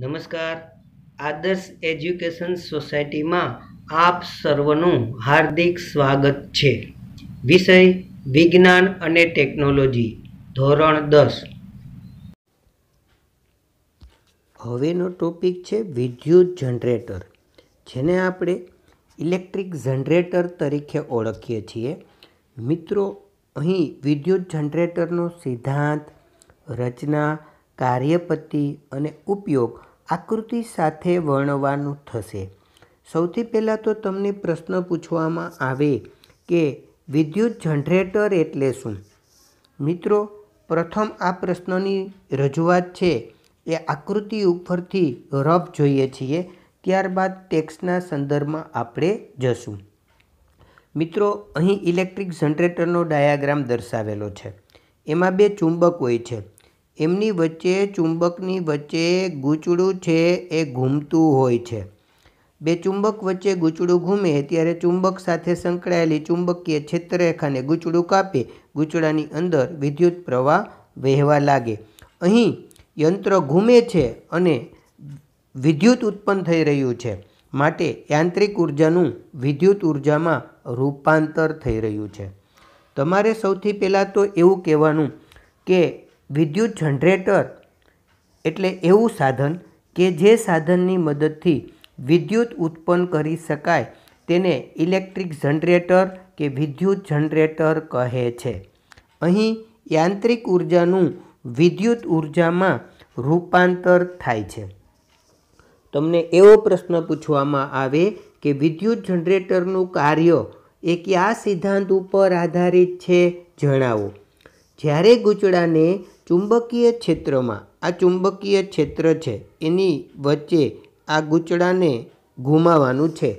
નમસ્કાર આદર્શ એજ્યુકેશન સોસાયટીમાં આપ સર્વનું હાર્દિક સ્વાગત છે વિષય વિજ્ઞાન અને ટેકનોલોજી ધોરણ દસ હવેનો ટોપિક છે વિદ્યુત જનરેટર જેને આપણે ઇલેક્ટ્રિક જનરેટર તરીકે ઓળખીએ છીએ મિત્રો અહીં વિદ્યુત જનરેટરનો સિદ્ધાંત રચના કાર્યપદ્ધતિ અને ઉપયોગ આકૃતિ સાથે વર્ણવાનું થશે સૌથી પહેલાં તો તમને પ્રશ્ન પૂછવામાં આવે કે વિદ્યુત જનરેટર એટલે શું મિત્રો પ્રથમ આ પ્રશ્નની રજૂઆત છે એ આકૃતિ ઉપરથી રફ જોઈએ છીએ ત્યારબાદ ટેક્સના સંદર્ભમાં આપણે જશું મિત્રો અહીં ઇલેક્ટ્રિક જનરેટરનો ડાયાગ્રામ દર્શાવેલો છે એમાં બે ચુંબક હોય છે એમની વચ્ચે ચુંબકની વચ્ચે ગૂંચળું છે એ ઘૂમતું હોય છે બે ચુંબક વચ્ચે ગૂંચડું ઘૂમે ત્યારે ચુંબક સાથે સંકળાયેલી ચુંબકીય ક્ષેત્રરેખાને ગૂંચળું કાપે ગૂંચડાની અંદર વિદ્યુત પ્રવાહ વહેવા લાગે અહીં યંત્ર ઘૂમે છે અને વિદ્યુત ઉત્પન્ન થઈ રહ્યું છે માટે યાંત્રિક ઉર્જાનું વિદ્યુત ઉર્જામાં રૂપાંતર થઈ રહ્યું છે તમારે સૌથી પહેલાં તો એવું કહેવાનું કે વિદ્યુત જનરેટર એટલે એવું સાધન કે જે સાધનની મદદથી વિદ્યુત ઉત્પન્ન કરી શકાય તેને ઇલેક્ટ્રિક જનરેટર કે વિદ્યુત જનરેટર કહે છે અહીં યાંત્રિક ઉર્જાનું વિદ્યુત ઉર્જામાં રૂપાંતર થાય છે તમને એવો પ્રશ્ન પૂછવામાં આવે કે વિદ્યુત જનરેટરનું કાર્ય એ કયા સિદ્ધાંત ઉપર આધારિત છે જણાવો જ્યારે ગૂંચળાને ચુંબકીય ક્ષેત્રમાં આ ચુંબકીય ક્ષેત્ર છે એની વચ્ચે આ ગૂંચળાને ઘુમાવાનું છે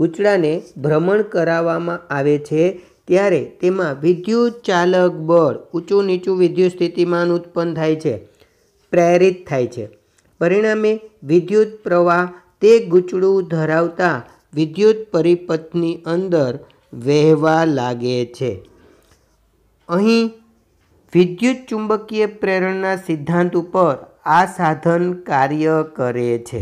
ગૂંચળાને ભ્રમણ કરાવવામાં આવે છે ત્યારે તેમાં વિદ્યુત ચાલક બળ ઊંચું નીચું વિદ્યુત સ્થિતિમાન ઉત્પન્ન થાય છે પ્રેરિત થાય છે પરિણામે વિદ્યુત પ્રવાહ તે ગૂંચળું ધરાવતા વિદ્યુત પરિપથની અંદર વહેવા લાગે છે અહીં વિદ્યુત ચુંબકીય પ્રેરણના સિદ્ધાંત ઉપર આ સાધન કાર્ય કરે છે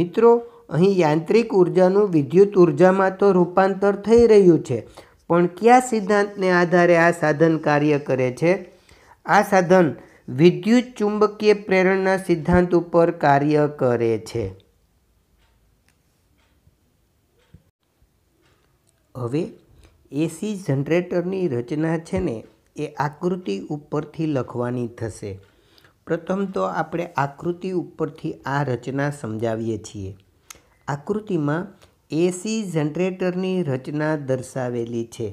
મિત્રો અહીં યાંત્રિક ઉર્જાનું વિદ્યુત ઉર્જામાં તો રૂપાંતર થઈ રહ્યું છે પણ કયા સિદ્ધાંતને આધારે આ સાધન કાર્ય કરે છે આ સાધન વિદ્યુત ચુંબકીય પ્રેરણના સિદ્ધાંત ઉપર કાર્ય કરે છે હવે એસી જનરેટરની રચના છે ને એ આકૃતિ ઉપરથી લખવાની થશે પ્રથમ તો આપણે આકૃતિ ઉપરથી આ રચના સમજાવીએ છીએ આકૃતિમાં એસી જનરેટરની રચના દર્શાવેલી છે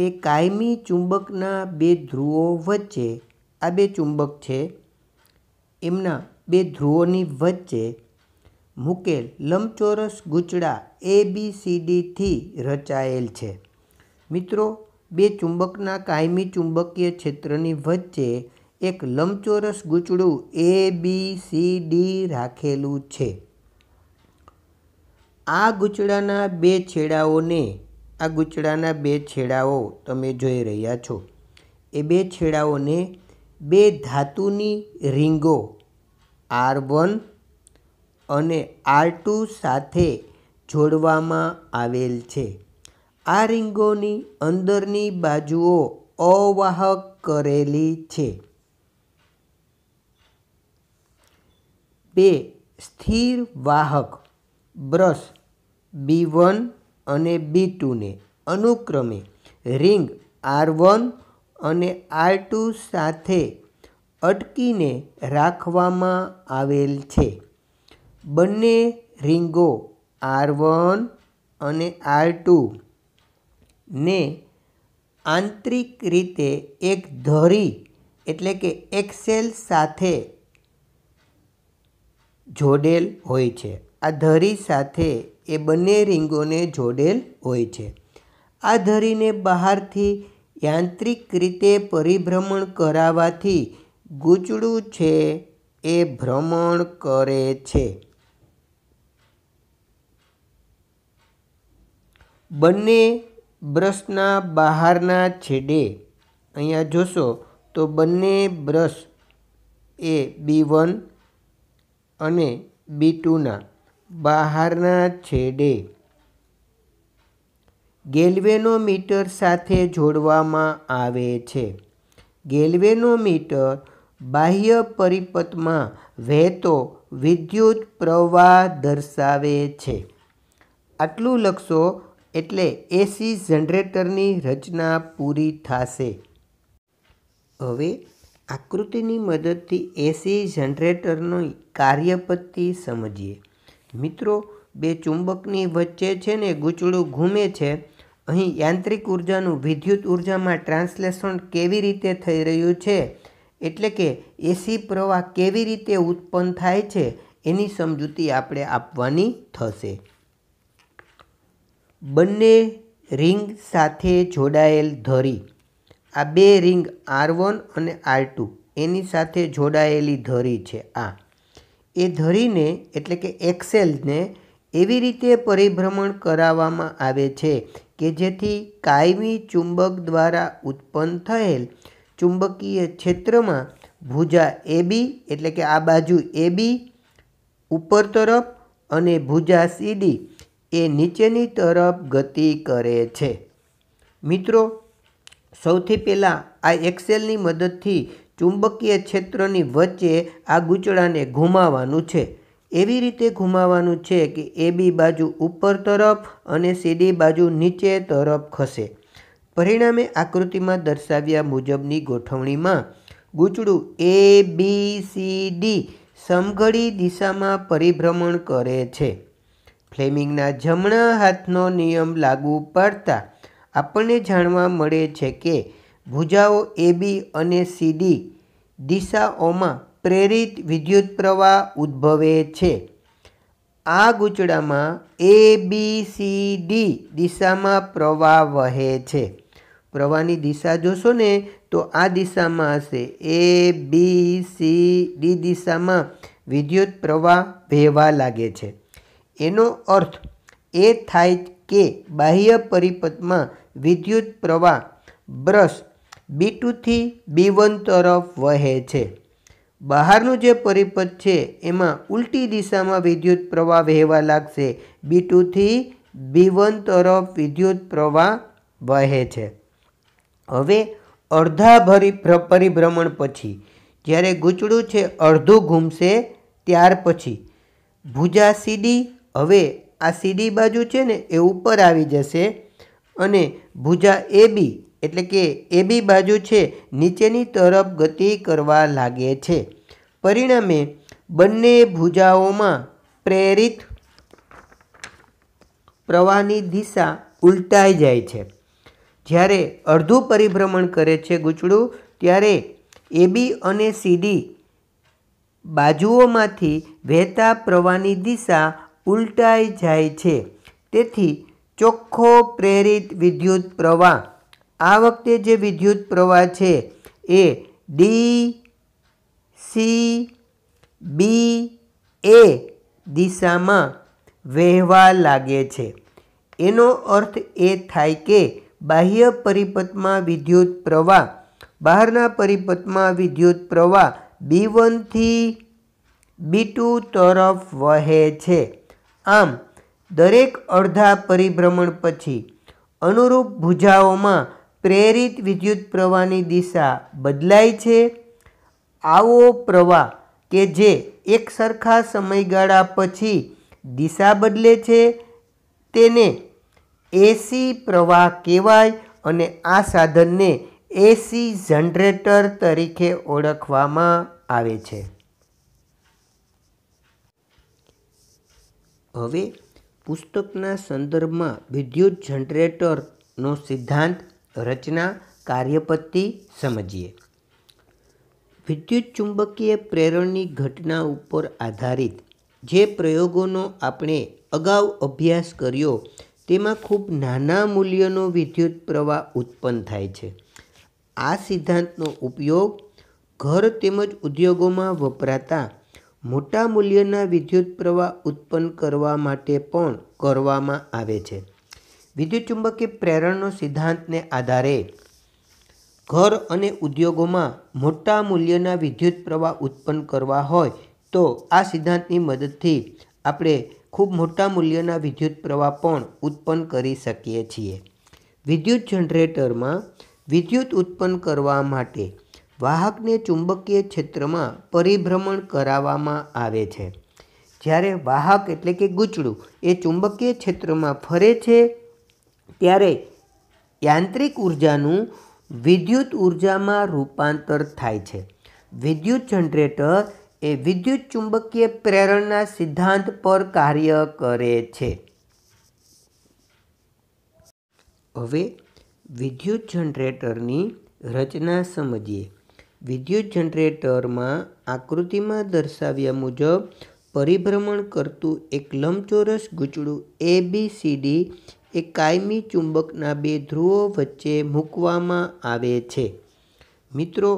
તે કાયમી ચુંબકના બે ધ્રુવો વચ્ચે આ બે ચુંબક છે એમના બે ધ્રુવોની વચ્ચે મૂકેલ લંબચોરસ ગૂંચળા એ બી સી ડીથી રચાયેલ છે મિત્રો બે ચુંબકના કાયમી ચુંબકીય ક્ષેત્રની વચ્ચે એક લંબચોરસ ગૂંચડું એ બી સી ડી રાખેલું છે આ ગૂંચડાના બે છેડાઓને આ ગૂંચડાના બે છેડાઓ તમે જોઈ રહ્યા છો એ બે છેડાઓને બે ધાતુની રિંગો આર વન અને આર ટુ સાથે જોડવામાં આવેલ છે આ રીંગોની અંદરની બાજુઓ અવાહક કરેલી છે બે સ્થિર વાહક બ્રશ બી વન અને બી ટુને અનુક્રમે રિંગ આર વન અને આર ટુ સાથે અટકીને રાખવામાં આવેલ છે બંને રિંગો આર વન અને આર ટુ ને આંતરિક રીતે એક ધરી એટલે કે એક્સેલ સાથે જોડેલ હોય છે આ ધરી સાથે એ બંને રિંગોને જોડેલ હોય છે આ ધરીને બહારથી યાંત્રિક રીતે પરિભ્રમણ કરાવવાથી ગૂંચળું છે એ ભ્રમણ કરે છે બંને બ્રશના બહારના છેડે અહીંયા જોશો તો બંને બ્રશ એ બી વન અને બી ટુના બહારના છેડે ગેલ્વેનોમીટર સાથે જોડવામાં આવે છે ગેલ્વેનોમીટર બાહ્ય પરિપથમાં વહેતો વિદ્યુત પ્રવાહ દર્શાવે છે આટલું લખશો એટલે એસી જનરેટરની રચના પૂરી થશે હવે આકૃતિની મદદથી એસી જનરેટરનો કાર્યપત્તિ સમજીએ મિત્રો બે ચુંબકની વચ્ચે છે ને ગૂંચળું ઘૂમે છે અહીં યાંત્રિક ઉર્જાનું વિદ્યુત ઉર્જામાં ટ્રાન્સલેશન કેવી રીતે થઈ રહ્યું છે એટલે કે એસી પ્રવાહ કેવી રીતે ઉત્પન્ન થાય છે એની સમજૂતી આપણે આપવાની થશે બંને રિંગ સાથે જોડાયેલ ધરી આ બે રિંગ આર વન અને આર ટુ એની સાથે જોડાયેલી ધરી છે આ એ ધરીને એટલે કે એક્સેલને એવી રીતે પરિભ્રમણ કરાવવામાં આવે છે કે જેથી કાયમી ચુંબક દ્વારા ઉત્પન્ન થયેલ ચુંબકીય ક્ષેત્રમાં ભુજા એબી એટલે કે આ બાજુ એબી ઉપર તરફ અને ભુજા સીડી એ નીચેની તરફ ગતિ કરે છે મિત્રો સૌથી પહેલાં આ એક્સેલની મદદથી ચુંબકીય ક્ષેત્રની વચ્ચે આ ગૂંચળાને ઘુમાવાનું છે એવી રીતે ઘુમાવાનું છે કે એ બી બાજુ ઉપર તરફ અને સીડી બાજુ નીચે તરફ ખસે પરિણામે આકૃતિમાં દર્શાવ્યા મુજબની ગોઠવણીમાં ગૂંચળું એ બી સી ડી સમઘડી દિશામાં પરિભ્રમણ કરે છે ફ્લેમિંગના જમણા હાથનો નિયમ લાગુ પાડતા આપણને જાણવા મળે છે કે ભુજાઓ એબી અને સીડી દિશાઓમાં પ્રેરિત વિદ્યુત પ્રવાહ ઉદ્ભવે છે આ ગૂંચડામાં એ બી સી ડી દિશામાં પ્રવાહ વહે છે પ્રવાહની દિશા જોશો ને તો આ દિશામાં હશે એ બી સી ડી દિશામાં વિદ્યુત પ્રવાહ વહેવા લાગે છે એનો અર્થ એ થાય કે બાહ્ય પરિપથમાં વિદ્યુત પ્રવાહ બ્રશ બી ટુથી બી વન તરફ વહે છે બહારનું જે પરિપથ છે એમાં ઉલટી દિશામાં વિદ્યુત પ્રવાહ વહેવા લાગશે બી ટુથી બી વન તરફ વિદ્યુત પ્રવાહ વહે છે હવે અડધા ભરી પરિભ્રમણ પછી જ્યારે ગૂંચડું છે અડધું ઘૂમશે ત્યાર પછી ભુજા સીડી હવે આ સીડી બાજુ છે ને એ ઉપર આવી જશે અને ભુજા એ બી એટલે કે એ બી બાજુ છે નીચેની તરફ ગતિ કરવા લાગે છે પરિણામે બંને ભુજાઓમાં પ્રેરિત પ્રવાહની દિશા ઉલટાઈ જાય છે જ્યારે અડધું પરિભ્રમણ કરે છે ગૂંચળું ત્યારે એબી અને સીડી બાજુઓમાંથી વહેતા પ્રવાહની દિશા ઉલટાઈ જાય છે તેથી ચોખ્ખો પ્રેરિત વિદ્યુત પ્રવાહ આ વખતે જે વિદ્યુત પ્રવાહ છે એ ડી સી બી એ દિશામાં વહેવા લાગે છે એનો અર્થ એ થાય કે બાહ્ય પરિપથમાં વિદ્યુત પ્રવાહ બહારના પરિપથમાં વિદ્યુત પ્રવાહ બી વનથી બી ટુ તરફ વહે છે આમ દરેક અડધા પરિભ્રમણ પછી અનુરૂપ ભુજાઓમાં પ્રેરિત વિદ્યુત પ્રવાહની દિશા બદલાય છે આવો પ્રવાહ કે જે એક સરખા સમયગાળા પછી દિશા બદલે છે તેને એસી પ્રવાહ કહેવાય અને આ સાધનને એસી જનરેટર તરીકે ઓળખવામાં આવે છે હવે પુસ્તકના સંદર્ભમાં વિદ્યુત જનરેટરનો સિદ્ધાંત રચના કાર્યપત્તિ સમજીએ વિદ્યુત ચુંબકીય પ્રેરણની ઘટના ઉપર આધારિત જે પ્રયોગોનો આપણે અગાઉ અભ્યાસ કર્યો તેમાં ખૂબ નાના મૂલ્યનો વિદ્યુત પ્રવાહ ઉત્પન્ન થાય છે આ સિદ્ધાંતનો ઉપયોગ ઘર તેમજ ઉદ્યોગોમાં વપરાતા મોટા મૂલ્યના વિદ્યુત પ્રવાહ ઉત્પન્ન કરવા માટે પણ કરવામાં આવે છે વિદ્યુતચુંબકીય પ્રેરણનો સિદ્ધાંતને આધારે ઘર અને ઉદ્યોગોમાં મોટા મૂલ્યના વિદ્યુત પ્રવાહ ઉત્પન્ન કરવા હોય તો આ સિદ્ધાંતની મદદથી આપણે ખૂબ મોટા મૂલ્યના વિદ્યુત પ્રવાહ પણ ઉત્પન્ન કરી શકીએ છીએ વિદ્યુત જનરેટરમાં વિદ્યુત ઉત્પન્ન કરવા માટે વાહકને ચુંબકીય ક્ષેત્રમાં પરિભ્રમણ કરાવવામાં આવે છે જ્યારે વાહક એટલે કે ગૂંચળું એ ચુંબકીય ક્ષેત્રમાં ફરે છે ત્યારે યાંત્રિક ઉર્જાનું વિદ્યુત ઉર્જામાં રૂપાંતર થાય છે વિદ્યુત જનરેટર એ વિદ્યુત ચુંબકીય પ્રેરણના સિદ્ધાંત પર કાર્ય કરે છે હવે વિદ્યુત જનરેટરની રચના સમજીએ વિદ્યુત જનરેટરમાં આકૃતિમાં દર્શાવ્યા મુજબ પરિભ્રમણ કરતું એક લંબચોરસ ગૂંચળું એ બી સી ડી એ કાયમી ચુંબકના બે ધ્રુવો વચ્ચે મૂકવામાં આવે છે મિત્રો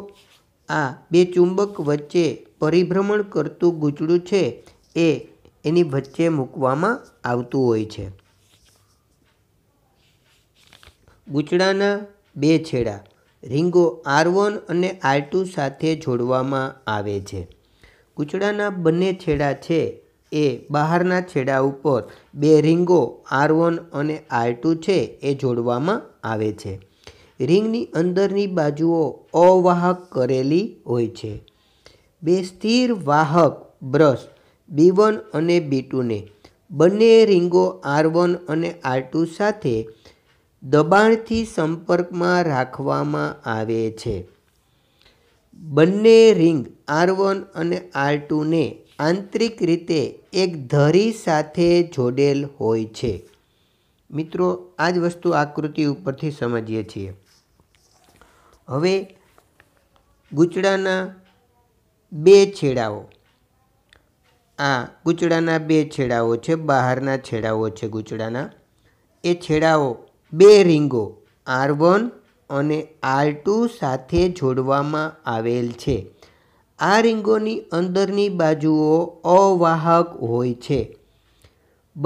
આ બે ચુંબક વચ્ચે પરિભ્રમણ કરતું ગૂંચળું છે એ એની વચ્ચે મૂકવામાં આવતું હોય છે ગૂંચળાના બે છેડા રિંગો આર વન અને આર ટુ સાથે જોડવામાં આવે છે કૂચડાના બંને છેડા છે એ બહારના છેડા ઉપર બે રિંગો આર વન અને આર ટુ છે એ જોડવામાં આવે છે રિંગની અંદરની બાજુઓ અવાહક કરેલી હોય છે બે સ્થિર વાહક બ્રશ બી વન અને બી ટુને બંને રિંગો આર વન અને આર ટુ સાથે દબાણથી સંપર્કમાં રાખવામાં આવે છે બંને રિંગ આર વન અને આર ટુને આંતરિક રીતે એક ધરી સાથે જોડેલ હોય છે મિત્રો આ જ વસ્તુ આકૃતિ ઉપરથી સમજીએ છીએ હવે ગુચડાના બે છેડાઓ આ ગુચડાના બે છેડાઓ છે બહારના છેડાઓ છે ગુચડાના એ છેડાઓ બે રિંગો આર વન અને આર ટુ સાથે જોડવામાં આવેલ છે આ રિંગોની અંદરની બાજુઓ અવાહક હોય છે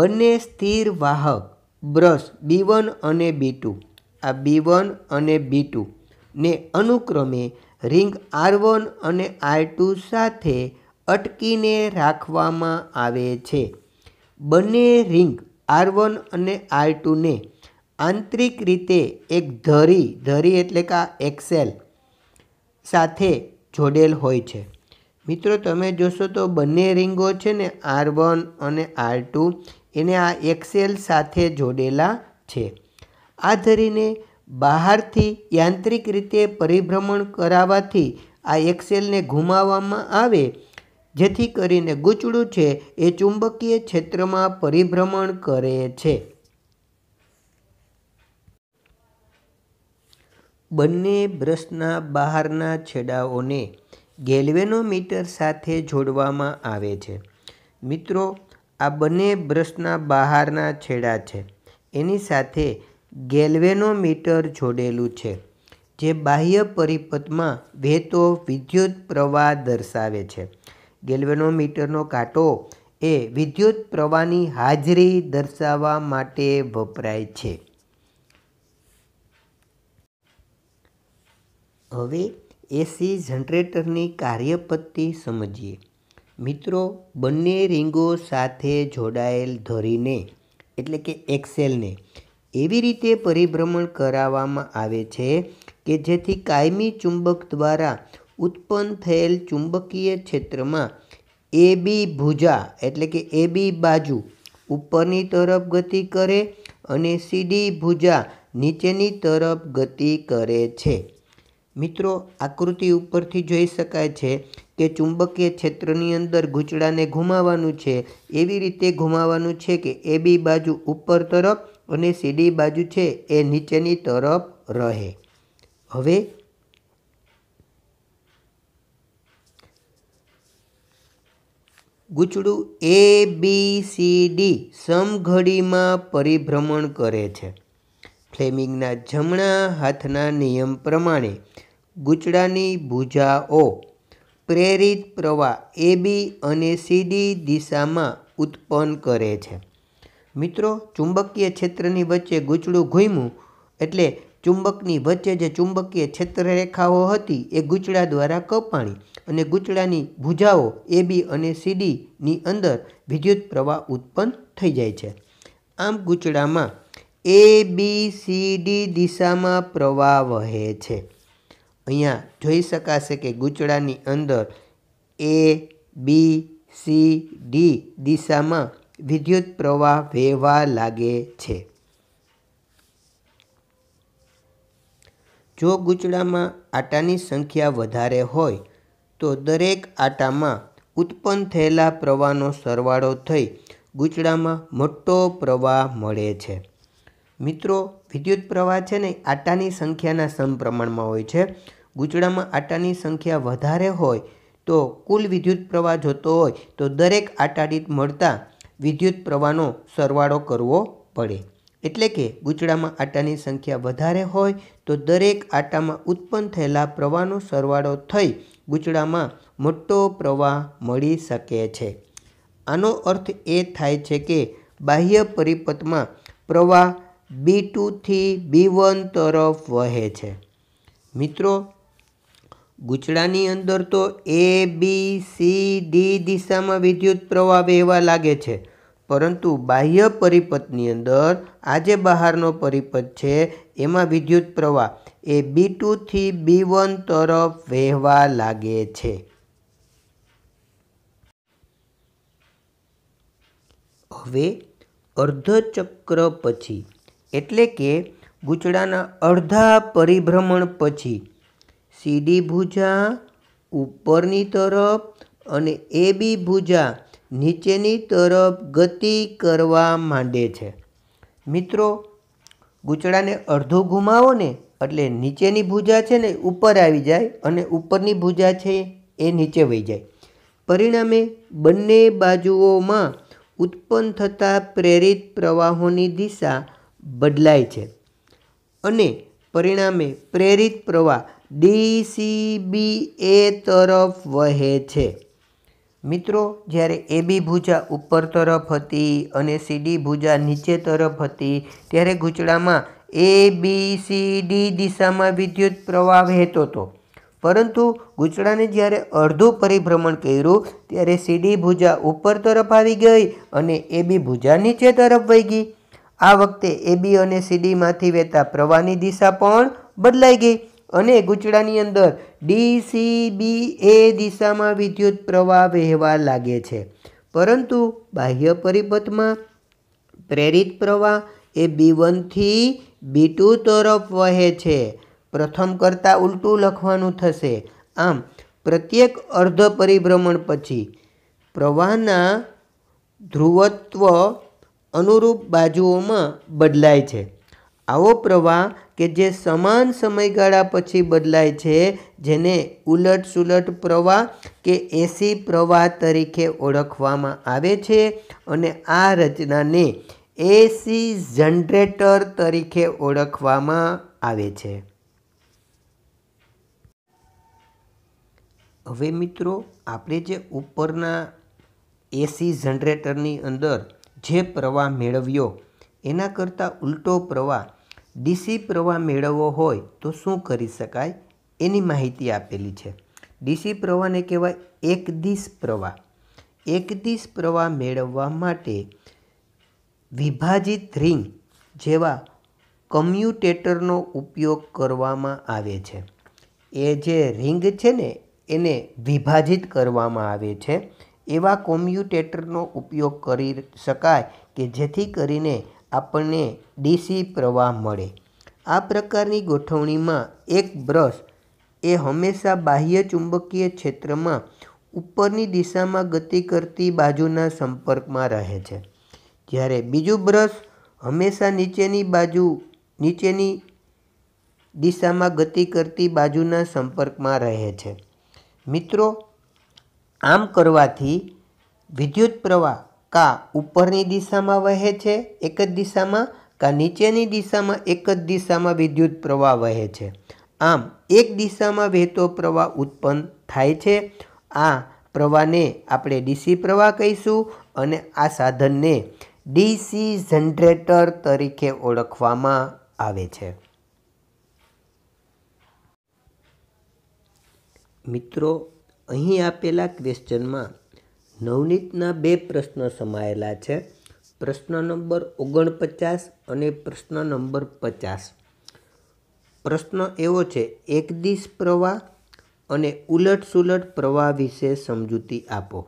બંને સ્થિર વાહક બ્રશ બી વન અને બી ટુ આ બી વન અને બી ટુ ને અનુક્રમે રિંગ આર વન અને આર ટુ સાથે અટકીને રાખવામાં આવે છે બંને રિંગ આર વન અને આર ટુને ને આંતરિક રીતે એક ધરી ધરી એટલે કે આ એક્સેલ સાથે જોડેલ હોય છે મિત્રો તમે જોશો તો બંને રિંગો છે ને આર વન અને આર ટુ એને આ એક્સેલ સાથે જોડેલા છે આ ધરીને બહારથી યાંત્રિક રીતે પરિભ્રમણ કરાવવાથી આ એક્સેલને ઘુમાવવામાં આવે જેથી કરીને ગૂંચળું છે એ ચુંબકીય ક્ષેત્રમાં પરિભ્રમણ કરે છે બંને બ્રશના બહારના છેડાઓને ગેલ્વેનોમીટર સાથે જોડવામાં આવે છે મિત્રો આ બંને બ્રશના બહારના છેડા છે એની સાથે ગેલ્વેનોમીટર જોડેલું છે જે બાહ્ય પરિપથમાં વહેતો વિદ્યુત પ્રવાહ દર્શાવે છે ગેલ્વેનોમીટરનો કાંટો એ વિદ્યુત પ્રવાહની હાજરી દર્શાવવા માટે વપરાય છે હવે એસી જનરેટરની કાર્યપત્તિ સમજીએ મિત્રો બંને રિંગો સાથે જોડાયેલ ધરીને એટલે કે એક્સેલને એવી રીતે પરિભ્રમણ કરાવવામાં આવે છે કે જેથી કાયમી ચુંબક દ્વારા ઉત્પન્ન થયેલ ચુંબકીય ક્ષેત્રમાં એબી ભુજા એટલે કે એબી બાજુ ઉપરની તરફ ગતિ કરે અને સીડી ભુજા નીચેની તરફ ગતિ કરે છે મિત્રો આકૃતિ ઉપરથી જોઈ શકાય છે કે ચુંબકીય ક્ષેત્રની અંદર ગૂંચળાને ઘુમાવવાનું છે એવી રીતે ઘુમાવવાનું છે કે એ બી બાજુ ઉપર તરફ અને સીડી બાજુ છે એ નીચેની તરફ રહે હવે ગૂંચડું એ બી સી ડી સમઘડીમાં પરિભ્રમણ કરે છે ફ્લેમિંગના જમણા હાથના નિયમ પ્રમાણે ગૂંચળાની ભૂજાઓ પ્રેરિત પ્રવાહ એ બી અને સી ડી દિશામાં ઉત્પન્ન કરે છે મિત્રો ચુંબકીય ક્ષેત્રની વચ્ચે ગૂંચળું ઘૂમ્યું એટલે ચુંબકની વચ્ચે જે ચુંબકીય ક્ષેત્ર રેખાઓ હતી એ ગૂંચળા દ્વારા કપાણી અને ગૂંચળાની ભૂજાઓ એ બી અને સી ડીની અંદર વિદ્યુત પ્રવાહ ઉત્પન્ન થઈ જાય છે આમ ગૂંચળામાં એ બી સી ડી દિશામાં પ્રવાહ વહે છે અહીંયા જોઈ શકાશે કે ગૂંચળાની અંદર એ બી સી ડી દિશામાં વિદ્યુત પ્રવાહ વહેવા લાગે છે જો ગૂંચળામાં આટાની સંખ્યા વધારે હોય તો દરેક આટામાં ઉત્પન્ન થયેલા પ્રવાહનો સરવાળો થઈ ગૂંચળામાં મોટો પ્રવાહ મળે છે મિત્રો વિદ્યુત પ્રવાહ છે ને આટાની સંખ્યાના સમપ્રમાણમાં હોય છે ગૂંચળામાં આટાની સંખ્યા વધારે હોય તો કુલ વિદ્યુત પ્રવાહ જોતો હોય તો દરેક આટા મળતા વિદ્યુત પ્રવાહનો સરવાળો કરવો પડે એટલે કે ગૂંચળામાં આટાની સંખ્યા વધારે હોય તો દરેક આટામાં ઉત્પન્ન થયેલા પ્રવાહનો સરવાળો થઈ ગૂંચળામાં મોટો પ્રવાહ મળી શકે છે આનો અર્થ એ થાય છે કે બાહ્ય પરિપથમાં પ્રવાહ બી ટુથી બી વન તરફ વહે છે મિત્રો ગૂંચળાની અંદર તો એ બી સી ડી દિશામાં વિદ્યુત પ્રવાહ વહેવા લાગે છે પરંતુ બાહ્ય પરિપથની અંદર આજે બહારનો પરિપથ છે એમાં વિદ્યુત પ્રવાહ એ બી ટુથી બી વન તરફ વહેવા લાગે છે હવે અર્ધચક્ર પછી એટલે કે ગૂંચળાના અડધા પરિભ્રમણ પછી સીડી ભુજા ઉપરની તરફ અને એ બી ભુજા નીચેની તરફ ગતિ કરવા માંડે છે મિત્રો ગૂંચળાને અડધો ઘુમાવો ને એટલે નીચેની ભુજા છે ને ઉપર આવી જાય અને ઉપરની ભુજા છે એ નીચે વહી જાય પરિણામે બંને બાજુઓમાં ઉત્પન્ન થતા પ્રેરિત પ્રવાહોની દિશા બદલાય છે અને પરિણામે પ્રેરિત પ્રવાહ ડીસીબી એ તરફ વહે છે મિત્રો જ્યારે એબી ભુજા ઉપર તરફ હતી અને સીડી ભુજા નીચે તરફ હતી ત્યારે ગૂંચળામાં એ બી સી ડી દિશામાં વિદ્યુત પ્રવાહ વહેતો હતો પરંતુ ગૂંચળાને જ્યારે અડધું પરિભ્રમણ કર્યું ત્યારે સીડી ભુજા ઉપર તરફ આવી ગઈ અને એબી ભુજા નીચે તરફ વહી ગઈ આ વખતે એબી અને સીડીમાંથી વહેતા પ્રવાહની દિશા પણ બદલાઈ ગઈ અને ગૂંચડાની અંદર ડી સી બી એ દિશામાં વિદ્યુત પ્રવાહ વહેવા લાગે છે પરંતુ બાહ્ય પરિપથમાં પ્રેરિત પ્રવાહ એ બી વનથી બી ટુ તરફ વહે છે પ્રથમ કરતાં ઉલટું લખવાનું થશે આમ પ્રત્યેક અર્ધ પરિભ્રમણ પછી પ્રવાહના ધ્રુવત્વ અનુરૂપ બાજુઓમાં બદલાય છે આવો પ્રવાહ કે જે સમાન સમયગાળા પછી બદલાય છે જેને ઉલટસુલટ પ્રવાહ કે એસી પ્રવાહ તરીકે ઓળખવામાં આવે છે અને આ રચનાને એસી જનરેટર તરીકે ઓળખવામાં આવે છે હવે મિત્રો આપણે જે ઉપરના એસી જનરેટરની અંદર જે પ્રવાહ મેળવ્યો એના કરતાં ઉલટો પ્રવાહ ડીસી પ્રવાહ મેળવવો હોય તો શું કરી શકાય એની માહિતી આપેલી છે ડીસી પ્રવાહને કહેવાય એકદિશ પ્રવાહ એકદિશ પ્રવાહ મેળવવા માટે વિભાજિત રિંગ જેવા કમ્યુટેટરનો ઉપયોગ કરવામાં આવે છે એ જે રિંગ છે ને એને વિભાજિત કરવામાં આવે છે એવા કોમ્યુટેટરનો ઉપયોગ કરી શકાય કે જેથી કરીને આપણને ડીસી પ્રવાહ મળે આ પ્રકારની ગોઠવણીમાં એક બ્રશ એ હંમેશા બાહ્ય ચુંબકીય ક્ષેત્રમાં ઉપરની દિશામાં ગતિ કરતી બાજુના સંપર્કમાં રહે છે જ્યારે બીજું બ્રશ હંમેશા નીચેની બાજુ નીચેની દિશામાં ગતિ કરતી બાજુના સંપર્કમાં રહે છે મિત્રો આમ કરવાથી વિદ્યુત પ્રવાહ કા ઉપરની દિશામાં વહે છે એક જ દિશામાં કા નીચેની દિશામાં એક જ દિશામાં વિદ્યુત પ્રવાહ વહે છે આમ એક દિશામાં વહેતો પ્રવાહ ઉત્પન્ન થાય છે આ પ્રવાહને આપણે ડીસી પ્રવાહ કહીશું અને આ સાધનને ડીસી જનરેટર તરીકે ઓળખવામાં આવે છે મિત્રો અહીં આપેલા ક્વેશ્ચનમાં નવનીતના બે પ્રશ્ન સમાયેલા છે પ્રશ્ન નંબર ઓગણપચાસ અને પ્રશ્ન નંબર પચાસ પ્રશ્ન એવો છે એક દિશ પ્રવાહ અને ઉલટ સુલટ પ્રવાહ વિશે સમજૂતી આપો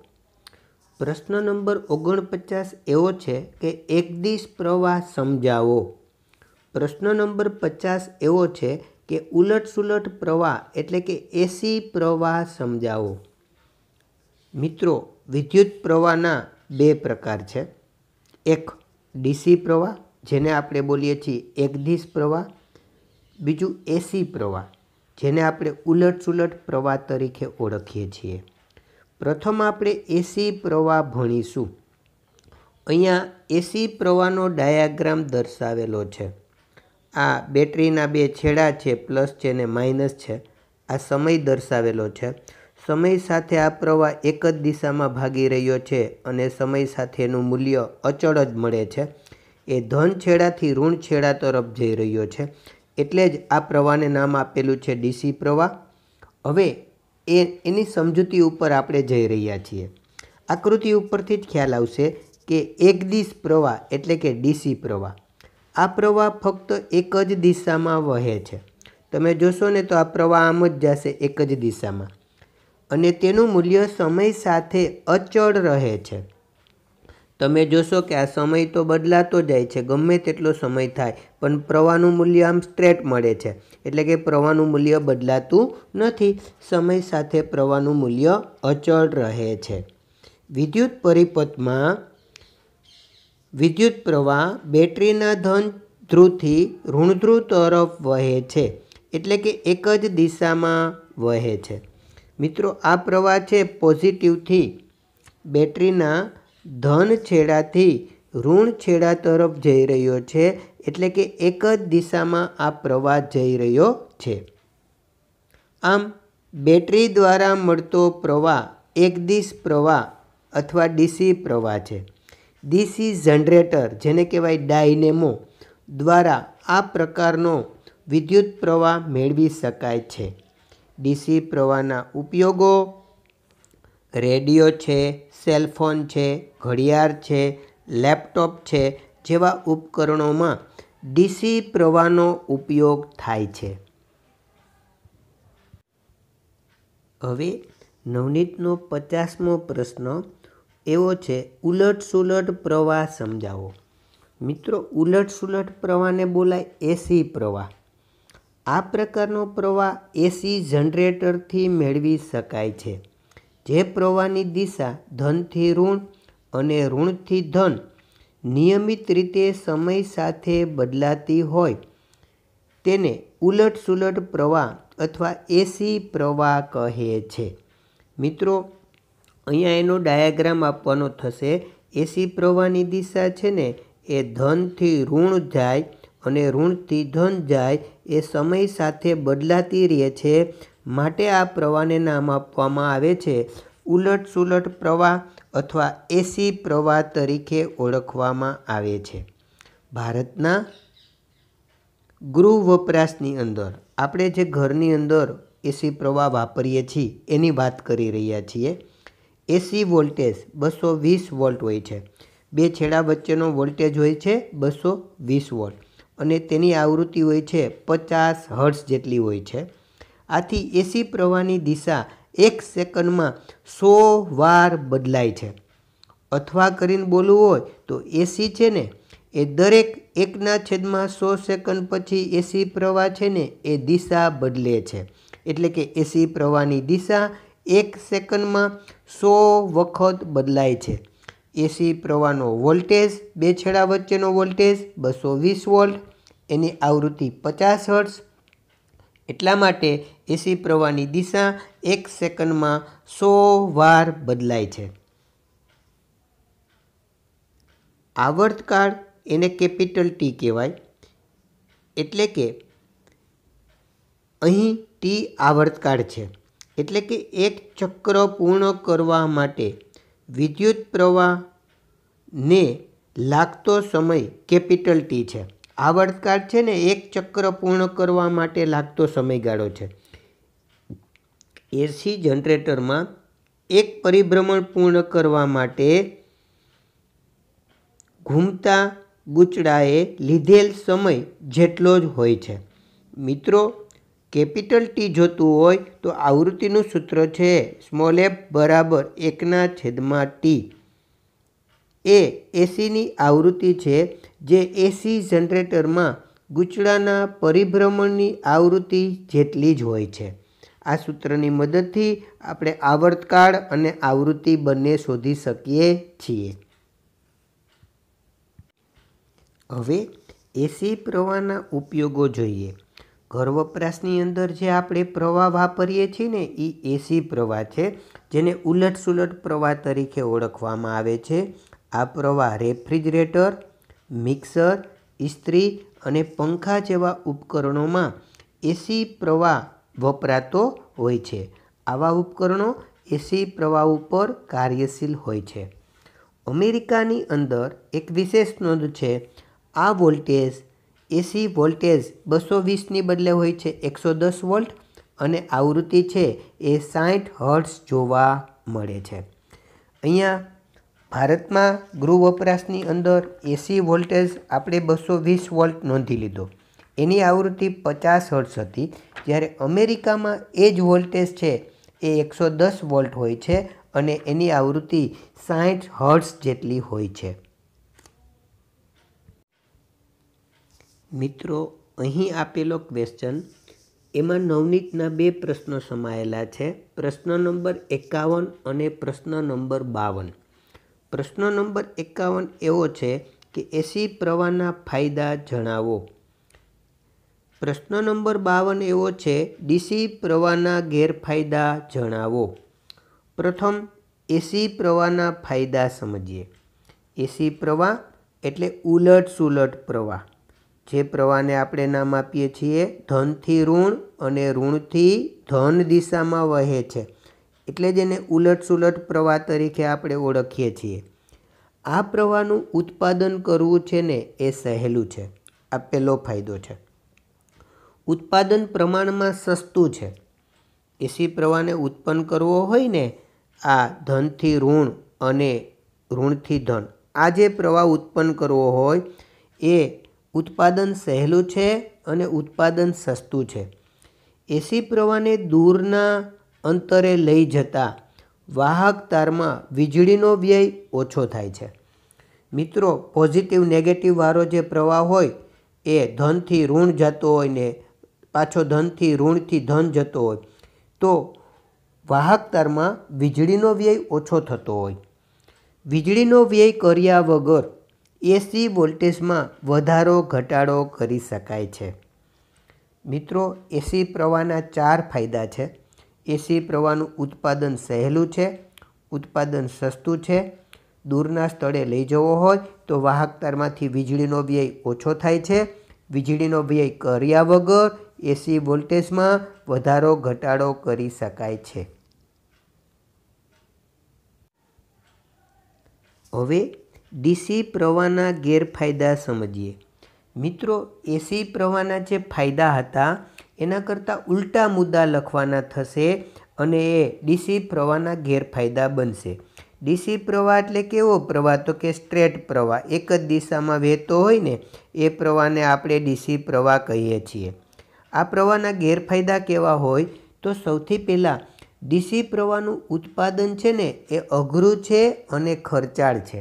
પ્રશ્ન નંબર ઓગણપચાસ એવો છે કે એક દિશ પ્રવાહ સમજાવો પ્રશ્ન નંબર પચાસ એવો છે કે ઉલટ સુલટ પ્રવાહ એટલે કે એસી પ્રવાહ સમજાવો મિત્રો વિદ્યુત પ્રવાહના બે પ્રકાર છે એક ડીસી પ્રવાહ જેને આપણે બોલીએ છીએ એકદિશ પ્રવાહ બીજું એસી પ્રવાહ જેને આપણે ઉલટસુલટ પ્રવાહ તરીકે ઓળખીએ છીએ પ્રથમ આપણે એસી પ્રવાહ ભણીશું અહીંયા એસી પ્રવાહનો ડાયાગ્રામ દર્શાવેલો છે આ બેટરીના બે છેડા છે પ્લસ છે ને માઇનસ છે આ સમય દર્શાવેલો છે સમય સાથે આ પ્રવાહ એક જ દિશામાં ભાગી રહ્યો છે અને સમય સાથેનું મૂલ્ય અચળ જ મળે છે એ ધન છેડાથી ઋણ છેડા તરફ જઈ રહ્યો છે એટલે જ આ પ્રવાહને નામ આપેલું છે ડીસી પ્રવાહ હવે એ એની સમજૂતી ઉપર આપણે જઈ રહ્યા છીએ આકૃતિ ઉપરથી જ ખ્યાલ આવશે કે એક દિશ પ્રવાહ એટલે કે ડીસી પ્રવાહ આ પ્રવાહ ફક્ત એક જ દિશામાં વહે છે તમે જોશો ને તો આ પ્રવાહ આમ જ જશે એક જ દિશામાં અને તેનું મૂલ્ય સમય સાથે અચળ રહે છે તમે જોશો કે આ સમય તો બદલાતો જાય છે ગમે તેટલો સમય થાય પણ પ્રવાહનું મૂલ્ય આમ સ્ટ્રેટ મળે છે એટલે કે પ્રવાહનું મૂલ્ય બદલાતું નથી સમય સાથે પ્રવાહનું મૂલ્ય અચળ રહે છે વિદ્યુત પરિપથમાં વિદ્યુત પ્રવાહ બેટરીના ધન ધ્રુવથી ઋણધ્રુવ તરફ વહે છે એટલે કે એક જ દિશામાં વહે છે મિત્રો આ પ્રવાહ છે પોઝિટિવથી બેટરીના ધન છેડાથી ઋણ છેડા તરફ જઈ રહ્યો છે એટલે કે એક જ દિશામાં આ પ્રવાહ જઈ રહ્યો છે આમ બેટરી દ્વારા મળતો પ્રવાહ એક દિશ પ્રવાહ અથવા ડીસી પ્રવાહ છે ડીસી જનરેટર જેને કહેવાય ડાયનેમો દ્વારા આ પ્રકારનો વિદ્યુત પ્રવાહ મેળવી શકાય છે ડીસી પ્રવાહના ઉપયોગો રેડિયો છે સેલફોન છે ઘડિયાળ છે લેપટોપ છે જેવા ઉપકરણોમાં ડીસી પ્રવાહનો ઉપયોગ થાય છે હવે નવનીતનો પચાસમો પ્રશ્ન એવો છે ઉલટ સુલટ પ્રવાહ સમજાવો મિત્રો ઉલટ સુલટ પ્રવાહને બોલાય એસી પ્રવાહ આ પ્રકારનો પ્રવાહ એસી જનરેટરથી મેળવી શકાય છે જે પ્રવાહની દિશા ધનથી ઋણ અને ઋણથી ધન નિયમિત રીતે સમય સાથે બદલાતી હોય તેને ઉલટસુલટ પ્રવાહ અથવા એસી પ્રવાહ કહે છે મિત્રો અહીંયા એનો ડાયાગ્રામ આપવાનો થશે એસી પ્રવાહની દિશા છે ને એ ધનથી ઋણ જાય અને ઋણથી ધન જાય એ સમય સાથે બદલાતી રહે છે માટે આ પ્રવાહને નામ આપવામાં આવે છે ઉલટસુલટ પ્રવાહ અથવા એસી પ્રવાહ તરીકે ઓળખવામાં આવે છે ભારતના ગૃહ વપરાશની અંદર આપણે જે ઘરની અંદર એસી પ્રવાહ વાપરીએ છીએ એની વાત કરી રહ્યા છીએ એસી વોલ્ટેજ બસો વીસ વોલ્ટ હોય છે બે છેડા વચ્ચેનો વોલ્ટેજ હોય છે બસો વીસ વોલ્ટ અને તેની આવૃત્તિ હોય છે પચાસ હર્ટ્સ જેટલી હોય છે આથી એસી પ્રવાહની દિશા એક સેકન્ડમાં સો વાર બદલાય છે અથવા કરીને બોલવું હોય તો એસી છે ને એ દરેક એકના છેદમાં સો સેકન્ડ પછી એસી પ્રવાહ છે ને એ દિશા બદલે છે એટલે કે એસી પ્રવાહની દિશા એક સેકન્ડમાં સો વખત બદલાય છે એસી પ્રવાહનો વોલ્ટેજ બે છેડા વચ્ચેનો વોલ્ટેજ બસો વીસ વોલ્ટ એની આવૃત્તિ પચાસ હર્ટ્સ એટલા માટે એસી પ્રવાહની દિશા એક સેકન્ડમાં સો વાર બદલાય છે આવર્તકાળ એને કેપિટલ ટી કહેવાય એટલે કે અહીં ટી આવર્તકાળ છે એટલે કે એક ચક્ર પૂર્ણ કરવા માટે વિદ્યુત પ્રવાહને લાગતો સમય કેપિટલ ટી છે આવર્તકાળ છે ને એક ચક્ર પૂર્ણ કરવા માટે લાગતો સમયગાળો છે એસી જનરેટરમાં એક પરિભ્રમણ પૂર્ણ કરવા માટે ઘૂમતા ગુચડાએ લીધેલ સમય જેટલો જ હોય છે મિત્રો કેપિટલ ટી જોતું હોય તો આવૃત્તિનું સૂત્ર છે સ્મોલ એફ બરાબર એકના છેદમાં ટી એ એસીની આવૃત્તિ છે જે એસી જનરેટરમાં ગૂંચળાના પરિભ્રમણની આવૃત્તિ જેટલી જ હોય છે આ સૂત્રની મદદથી આપણે આવર્તકાળ અને આવૃત્તિ બંને શોધી શકીએ છીએ હવે એસી પ્રવાહના ઉપયોગો જોઈએ ઘર વપરાશની અંદર જે આપણે પ્રવાહ વાપરીએ છીએ ને એ એસી પ્રવાહ છે જેને ઉલટસુલટ પ્રવાહ તરીકે ઓળખવામાં આવે છે આ પ્રવાહ રેફ્રિજરેટર મિક્સર ઇસ્ત્રી અને પંખા જેવા ઉપકરણોમાં એસી પ્રવાહ વપરાતો હોય છે આવા ઉપકરણો એસી પ્રવાહ ઉપર કાર્યશીલ હોય છે અમેરિકાની અંદર એક વિશેષ નોંધ છે આ વોલ્ટેજ એસી વોલ્ટેજ બસો વીસની બદલે હોય છે એકસો દસ વોલ્ટ અને આવૃત્તિ છે એ સાઠ હર્ટ્સ જોવા મળે છે અહીંયા ભારતમાં ગૃહ વપરાશની અંદર એસી વોલ્ટેજ આપણે બસો વીસ વોલ્ટ નોંધી લીધો એની આવૃત્તિ પચાસ હર્ટ્સ હતી જ્યારે અમેરિકામાં એ જ વોલ્ટેજ છે એ એકસો દસ વોલ્ટ હોય છે અને એની આવૃત્તિ સાઠ હર્ટ્સ જેટલી હોય છે મિત્રો અહીં આપેલો ક્વેશ્ચન એમાં નવનીતના બે પ્રશ્નો સમાયેલા છે પ્રશ્ન નંબર એકાવન અને પ્રશ્ન નંબર બાવન પ્રશ્ન નંબર એકાવન એવો છે કે એસી પ્રવાહના ફાયદા જણાવો પ્રશ્ન નંબર બાવન એવો છે ડીસી પ્રવાહના ગેરફાયદા જણાવો પ્રથમ એસી પ્રવાહના ફાયદા સમજીએ એસી પ્રવાહ એટલે ઉલટ સુલટ પ્રવાહ જે પ્રવાહને આપણે નામ આપીએ છીએ ધનથી ઋણ અને ઋણથી ધન દિશામાં વહે છે એટલે જ એને ઉલટસુલટ પ્રવાહ તરીકે આપણે ઓળખીએ છીએ આ પ્રવાહનું ઉત્પાદન કરવું છે ને એ સહેલું છે આ પહેલો ફાયદો છે ઉત્પાદન પ્રમાણમાં સસ્તું છે એસી પ્રવાહને ઉત્પન્ન કરવો હોય ને આ ધનથી ઋણ અને ઋણથી ધન આ જે પ્રવાહ ઉત્પન્ન કરવો હોય એ ઉત્પાદન સહેલું છે અને ઉત્પાદન સસ્તું છે એસી પ્રવાહને દૂરના અંતરે લઈ જતા વાહક તારમાં વીજળીનો વ્યય ઓછો થાય છે મિત્રો પોઝિટિવ નેગેટિવવાળો જે પ્રવાહ હોય એ ધનથી ઋણ જતો હોય ને પાછો ધનથી ઋણથી ધન જતો હોય તો વાહક તારમાં વીજળીનો વ્યય ઓછો થતો હોય વીજળીનો વ્યય કર્યા વગર એસી વોલ્ટેજમાં વધારો ઘટાડો કરી શકાય છે મિત્રો એસી પ્રવાહના ચાર ફાયદા છે એસી પ્રવાહનું ઉત્પાદન સહેલું છે ઉત્પાદન સસ્તું છે દૂરના સ્થળે લઈ જવો હોય તો વાહકતારમાંથી વીજળીનો વ્યય ઓછો થાય છે વીજળીનો વ્યય કર્યા વગર એસી વોલ્ટેજમાં વધારો ઘટાડો કરી શકાય છે હવે ડીસી પ્રવાહના ગેરફાયદા સમજીએ મિત્રો એસી પ્રવાહના જે ફાયદા હતા એના કરતાં ઉલટા મુદ્દા લખવાના થશે અને એ ડીસી પ્રવાહના ગેરફાયદા બનશે ડીસી પ્રવાહ એટલે કેવો પ્રવાહ તો કે સ્ટ્રેટ પ્રવાહ એક જ દિશામાં વહેતો હોય ને એ પ્રવાહને આપણે ડીસી પ્રવાહ કહીએ છીએ આ પ્રવાહના ગેરફાયદા કેવા હોય તો સૌથી પહેલાં ડીસી પ્રવાહનું ઉત્પાદન છે ને એ અઘરું છે અને ખર્ચાળ છે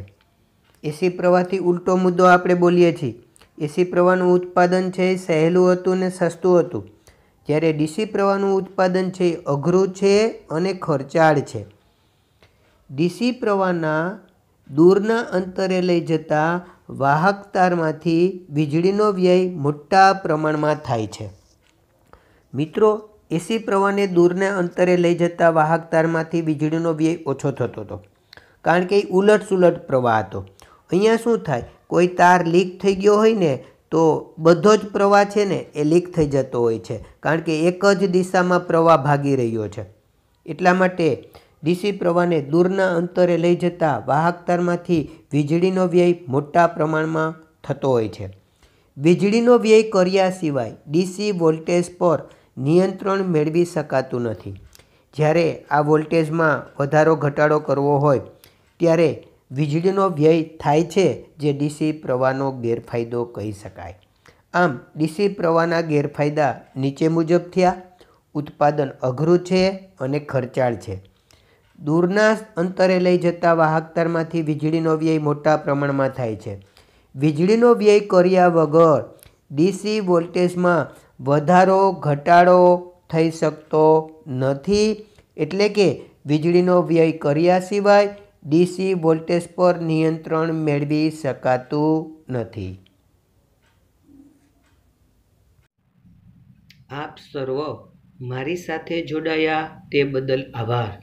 એસી પ્રવાહથી ઉલટો મુદ્દો આપણે બોલીએ છીએ એસી પ્રવાહનું ઉત્પાદન છે એ સહેલું હતું ને સસ્તું હતું જ્યારે ડીસી પ્રવાહનું ઉત્પાદન છે એ અઘરું છે અને ખર્ચાળ છે ડીસી પ્રવાહના દૂરના અંતરે લઈ જતા વાહક તારમાંથી વીજળીનો વ્યય મોટા પ્રમાણમાં થાય છે મિત્રો એસી પ્રવાહને દૂરના અંતરે લઈ જતા વાહક તારમાંથી વીજળીનો વ્યય ઓછો થતો હતો કારણ કે એ ઉલટસુલટ પ્રવાહ હતો અહીંયા શું થાય કોઈ તાર લીક થઈ ગયો હોય ને તો બધો જ પ્રવાહ છે ને એ લીક થઈ જતો હોય છે કારણ કે એક જ દિશામાં પ્રવાહ ભાગી રહ્યો છે એટલા માટે ડીસી પ્રવાહને દૂરના અંતરે લઈ જતા વાહકતારમાંથી વીજળીનો વ્યય મોટા પ્રમાણમાં થતો હોય છે વીજળીનો વ્યય કર્યા સિવાય ડીસી વોલ્ટેજ પર નિયંત્રણ મેળવી શકાતું નથી જ્યારે આ વોલ્ટેજમાં વધારો ઘટાડો કરવો હોય ત્યારે વીજળીનો વ્યય થાય છે જે ડીસી પ્રવાહનો ગેરફાયદો કહી શકાય આમ ડીસી પ્રવાહના ગેરફાયદા નીચે મુજબ થયા ઉત્પાદન અઘરું છે અને ખર્ચાળ છે દૂરના અંતરે લઈ જતા વાહકતારમાંથી વીજળીનો વ્યય મોટા પ્રમાણમાં થાય છે વીજળીનો વ્યય કર્યા વગર ડીસી વોલ્ટેજમાં વધારો ઘટાડો થઈ શકતો નથી એટલે કે વીજળીનો વ્યય કર્યા સિવાય ડીસી વોલ્ટેજ પર નિયંત્રણ મેળવી શકાતું નથી આપ સર્વ મારી સાથે જોડાયા તે બદલ આભાર